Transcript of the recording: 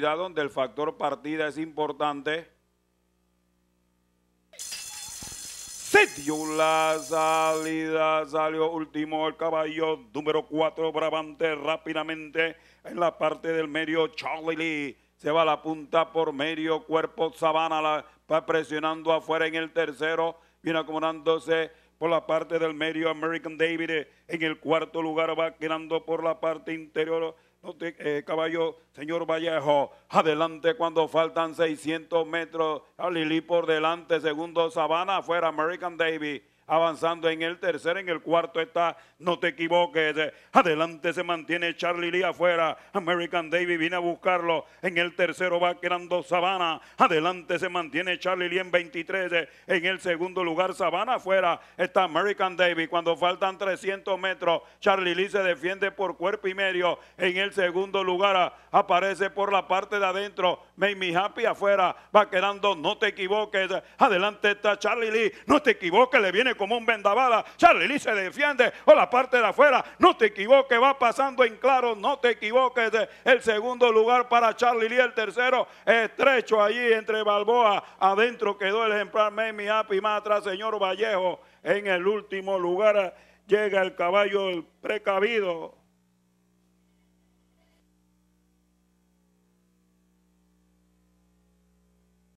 donde el factor partida es importante. dio la salida, salió último el caballo número 4, Brabante rápidamente en la parte del medio, Charlie Lee. Se va a la punta por medio, cuerpo Sabana la, va presionando afuera en el tercero, viene acomodándose por la parte del medio, American David eh, en el cuarto lugar va quedando por la parte interior eh, caballo, señor Vallejo. Adelante cuando faltan 600 metros. a Lili por delante, segundo Sabana, afuera American Davis avanzando en el tercero en el cuarto está, no te equivoques, adelante se mantiene Charlie Lee afuera, American David viene a buscarlo, en el tercero va quedando Sabana, adelante se mantiene Charlie Lee en 23, en el segundo lugar Sabana afuera está American David, cuando faltan 300 metros, Charlie Lee se defiende por cuerpo y medio, en el segundo lugar ah, aparece por la parte de adentro, Make Happy afuera, va quedando, no te equivoques, adelante está Charlie Lee, no te equivoques, le viene como un vendaval. Charlie Lee se defiende o la parte de afuera. No te equivoques, va pasando en claro. No te equivoques. El segundo lugar para Charlie Lee, el tercero estrecho allí entre Balboa. Adentro quedó el ejemplar Memi Api Matra, señor Vallejo. En el último lugar llega el caballo precavido